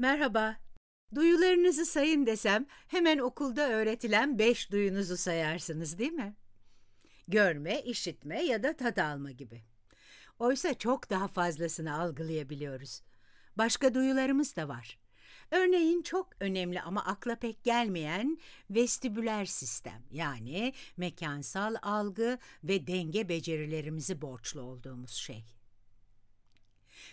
Merhaba. Duyularınızı sayın desem hemen okulda öğretilen beş duyunuzu sayarsınız değil mi? Görme, işitme ya da tat alma gibi. Oysa çok daha fazlasını algılayabiliyoruz. Başka duyularımız da var. Örneğin çok önemli ama akla pek gelmeyen vestibüler sistem yani mekansal algı ve denge becerilerimizi borçlu olduğumuz şey.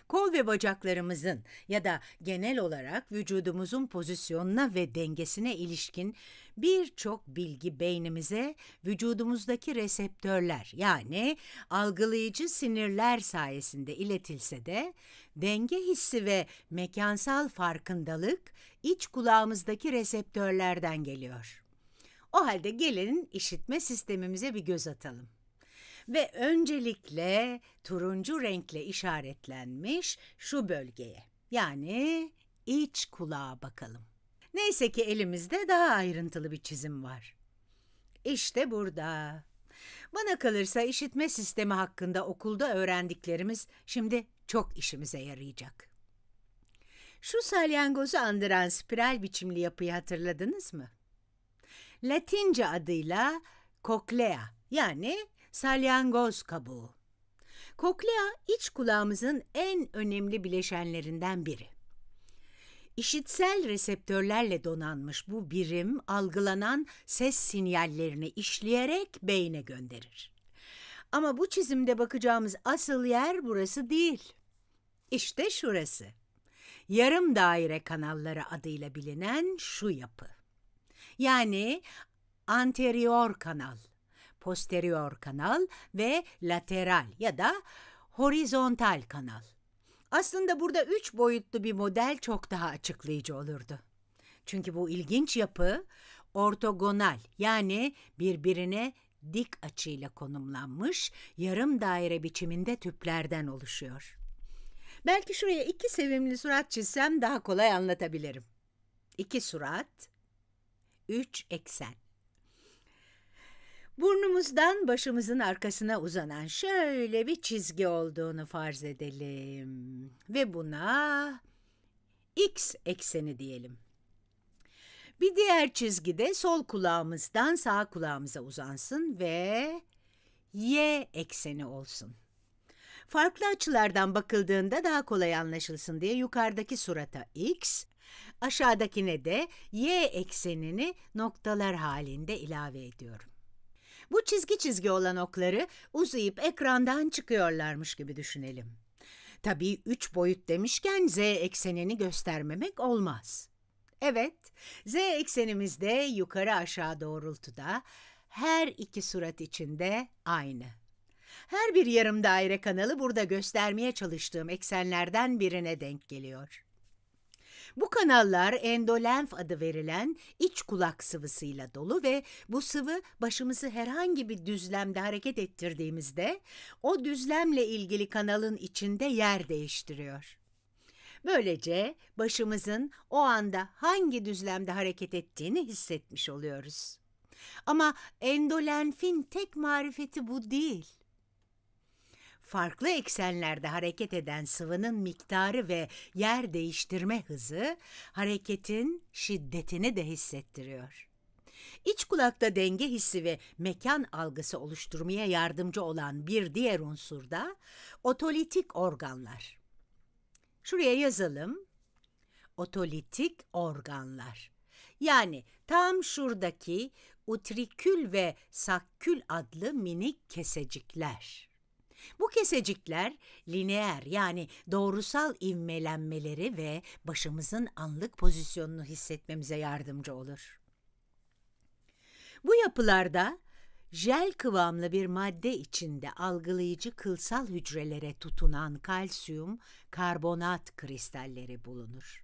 Kol ve bacaklarımızın ya da genel olarak vücudumuzun pozisyonuna ve dengesine ilişkin birçok bilgi beynimize vücudumuzdaki reseptörler yani algılayıcı sinirler sayesinde iletilse de denge hissi ve mekansal farkındalık iç kulağımızdaki reseptörlerden geliyor. O halde gelin işitme sistemimize bir göz atalım ve öncelikle turuncu renkle işaretlenmiş şu bölgeye yani iç kulağa bakalım. Neyse ki elimizde daha ayrıntılı bir çizim var. İşte burada. Bana kalırsa işitme sistemi hakkında okulda öğrendiklerimiz şimdi çok işimize yarayacak. Şu salyangozu andıran spiral biçimli yapıyı hatırladınız mı? Latince adıyla koklea yani Salyangoz kabuğu. Koklea iç kulağımızın en önemli bileşenlerinden biri. İşitsel reseptörlerle donanmış bu birim algılanan ses sinyallerini işleyerek beyne gönderir. Ama bu çizimde bakacağımız asıl yer burası değil. İşte şurası. Yarım daire kanalları adıyla bilinen şu yapı. Yani anterior kanal posterior kanal ve lateral ya da horizontal kanal. Aslında burada üç boyutlu bir model çok daha açıklayıcı olurdu. Çünkü bu ilginç yapı ortogonal yani birbirine dik açıyla konumlanmış yarım daire biçiminde tüplerden oluşuyor. Belki şuraya iki sevimli surat çizsem daha kolay anlatabilirim. İki surat, üç eksen. Burnumuzdan başımızın arkasına uzanan şöyle bir çizgi olduğunu farz edelim ve buna x ekseni diyelim. Bir diğer çizgi de sol kulağımızdan sağ kulağımıza uzansın ve y ekseni olsun. Farklı açılardan bakıldığında daha kolay anlaşılsın diye yukarıdaki surata x, aşağıdakine de y eksenini noktalar halinde ilave ediyorum. Bu çizgi çizgi olan okları uzayıp ekrandan çıkıyorlarmış gibi düşünelim. Tabii üç boyut demişken z eksenini göstermemek olmaz. Evet, z eksenimizde yukarı aşağı doğrultuda her iki surat içinde aynı. Her bir yarım daire kanalı burada göstermeye çalıştığım eksenlerden birine denk geliyor. Bu kanallar endolenf adı verilen iç kulak sıvısıyla dolu ve bu sıvı başımızı herhangi bir düzlemde hareket ettirdiğimizde o düzlemle ilgili kanalın içinde yer değiştiriyor. Böylece başımızın o anda hangi düzlemde hareket ettiğini hissetmiş oluyoruz. Ama endolenfin tek marifeti bu değil farklı eksenlerde hareket eden sıvının miktarı ve yer değiştirme hızı hareketin şiddetini de hissettiriyor. İç kulakta denge hissi ve mekan algısı oluşturmaya yardımcı olan bir diğer unsur da otolitik organlar. Şuraya yazalım. Otolitik organlar. Yani tam şuradaki utrikül ve sakkül adlı minik kesecikler. Bu kesecikler lineer yani doğrusal ivmelenmeleri ve başımızın anlık pozisyonunu hissetmemize yardımcı olur. Bu yapılarda jel kıvamlı bir madde içinde algılayıcı kılsal hücrelere tutunan kalsiyum karbonat kristalleri bulunur.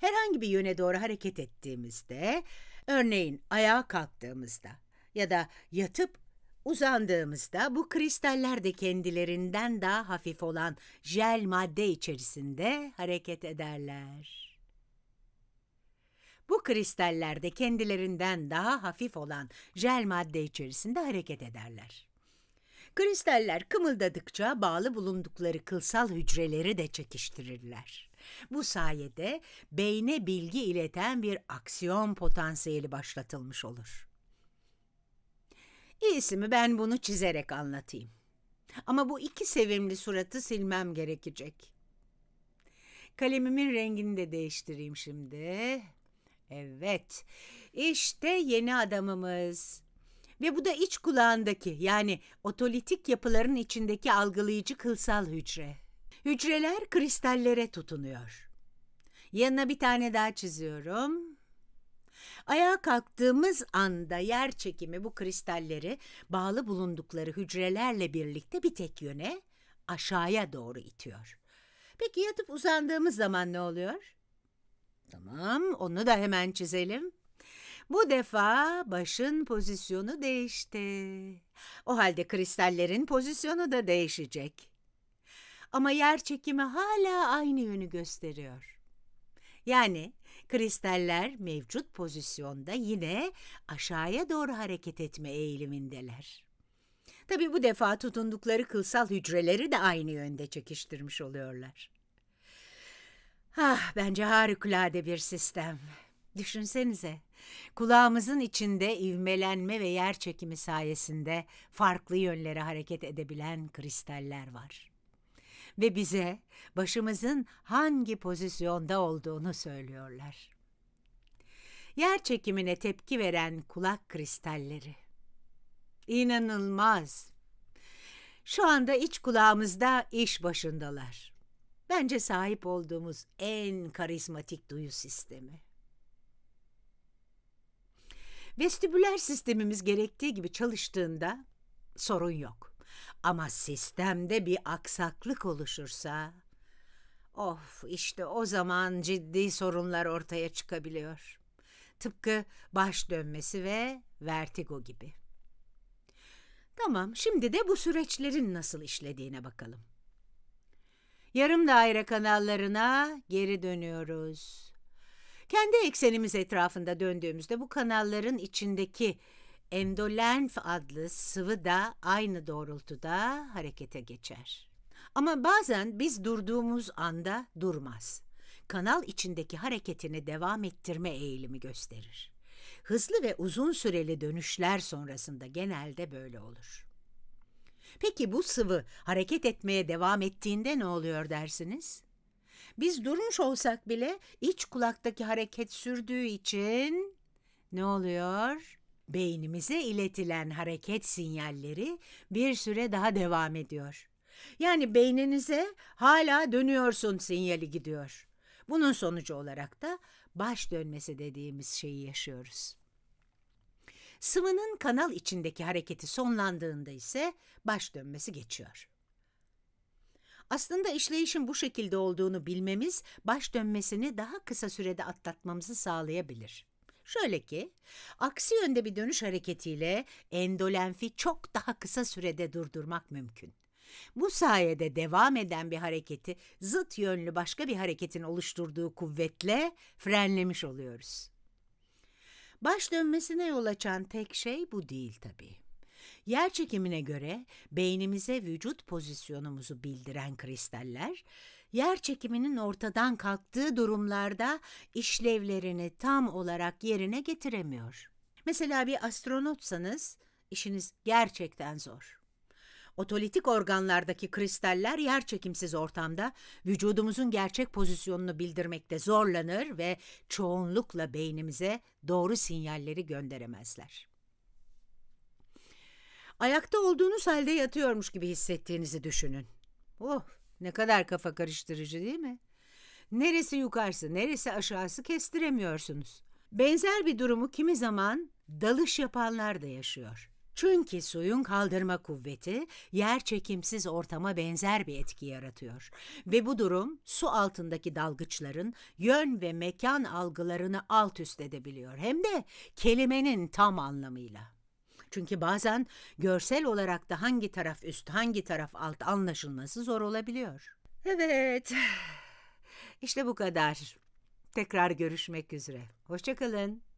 Herhangi bir yöne doğru hareket ettiğimizde, örneğin ayağa kalktığımızda ya da yatıp Uzandığımızda bu kristaller de kendilerinden daha hafif olan jel madde içerisinde hareket ederler. Bu kristaller de kendilerinden daha hafif olan jel madde içerisinde hareket ederler. Kristaller kımıldadıkça bağlı bulundukları kılsal hücreleri de çekiştirirler. Bu sayede beyne bilgi ileten bir aksiyon potansiyeli başlatılmış olur. İyisi mi ben bunu çizerek anlatayım. Ama bu iki sevimli suratı silmem gerekecek. Kalemimin rengini de değiştireyim şimdi. Evet, işte yeni adamımız. Ve bu da iç kulağındaki yani otolitik yapıların içindeki algılayıcı kılsal hücre. Hücreler kristallere tutunuyor. Yanına bir tane daha çiziyorum. Ayağa kalktığımız anda yer çekimi bu kristalleri bağlı bulundukları hücrelerle birlikte bir tek yöne aşağıya doğru itiyor. Peki yatıp uzandığımız zaman ne oluyor? Tamam onu da hemen çizelim. Bu defa başın pozisyonu değişti. O halde kristallerin pozisyonu da değişecek. Ama yer çekimi hala aynı yönü gösteriyor. Yani Kristaller mevcut pozisyonda yine aşağıya doğru hareket etme eğilimindeler. Tabi bu defa tutundukları kılsal hücreleri de aynı yönde çekiştirmiş oluyorlar. Ah, bence harikulade bir sistem. Düşünsenize, kulağımızın içinde ivmelenme ve yer çekimi sayesinde farklı yönlere hareket edebilen kristaller var ve bize başımızın hangi pozisyonda olduğunu söylüyorlar. Yer çekimine tepki veren kulak kristalleri. İnanılmaz. Şu anda iç kulağımızda iş başındalar. Bence sahip olduğumuz en karizmatik duyu sistemi. Vestibüler sistemimiz gerektiği gibi çalıştığında sorun yok. Ama sistemde bir aksaklık oluşursa of işte o zaman ciddi sorunlar ortaya çıkabiliyor. Tıpkı baş dönmesi ve vertigo gibi. Tamam, şimdi de bu süreçlerin nasıl işlediğine bakalım. Yarım daire kanallarına geri dönüyoruz. Kendi eksenimiz etrafında döndüğümüzde bu kanalların içindeki endolenf adlı sıvı da aynı doğrultuda harekete geçer. Ama bazen biz durduğumuz anda durmaz. Kanal içindeki hareketini devam ettirme eğilimi gösterir. Hızlı ve uzun süreli dönüşler sonrasında genelde böyle olur. Peki bu sıvı hareket etmeye devam ettiğinde ne oluyor dersiniz? Biz durmuş olsak bile iç kulaktaki hareket sürdüğü için ne oluyor? Beynimize iletilen hareket sinyalleri bir süre daha devam ediyor. Yani beyninize hala dönüyorsun sinyali gidiyor. Bunun sonucu olarak da baş dönmesi dediğimiz şeyi yaşıyoruz. Sıvının kanal içindeki hareketi sonlandığında ise baş dönmesi geçiyor. Aslında işleyişin bu şekilde olduğunu bilmemiz baş dönmesini daha kısa sürede atlatmamızı sağlayabilir. Şöyle ki, aksi yönde bir dönüş hareketiyle endolenfi çok daha kısa sürede durdurmak mümkün. Bu sayede devam eden bir hareketi zıt yönlü başka bir hareketin oluşturduğu kuvvetle frenlemiş oluyoruz. Baş dönmesine yol açan tek şey bu değil tabii. Yer çekimine göre beynimize vücut pozisyonumuzu bildiren kristaller yer çekiminin ortadan kalktığı durumlarda işlevlerini tam olarak yerine getiremiyor. Mesela bir astronotsanız işiniz gerçekten zor. Otolitik organlardaki kristaller yer çekimsiz ortamda vücudumuzun gerçek pozisyonunu bildirmekte zorlanır ve çoğunlukla beynimize doğru sinyalleri gönderemezler. Ayakta olduğunuz halde yatıyormuş gibi hissettiğinizi düşünün. Oh, ne kadar kafa karıştırıcı değil mi? Neresi yukarısı, neresi aşağısı kestiremiyorsunuz. Benzer bir durumu kimi zaman dalış yapanlar da yaşıyor. Çünkü suyun kaldırma kuvveti yer çekimsiz ortama benzer bir etki yaratıyor ve bu durum su altındaki dalgıçların yön ve mekan algılarını alt üst edebiliyor hem de kelimenin tam anlamıyla. Çünkü bazen görsel olarak da hangi taraf üst, hangi taraf alt anlaşılması zor olabiliyor. Evet, işte bu kadar. Tekrar görüşmek üzere. Hoşçakalın.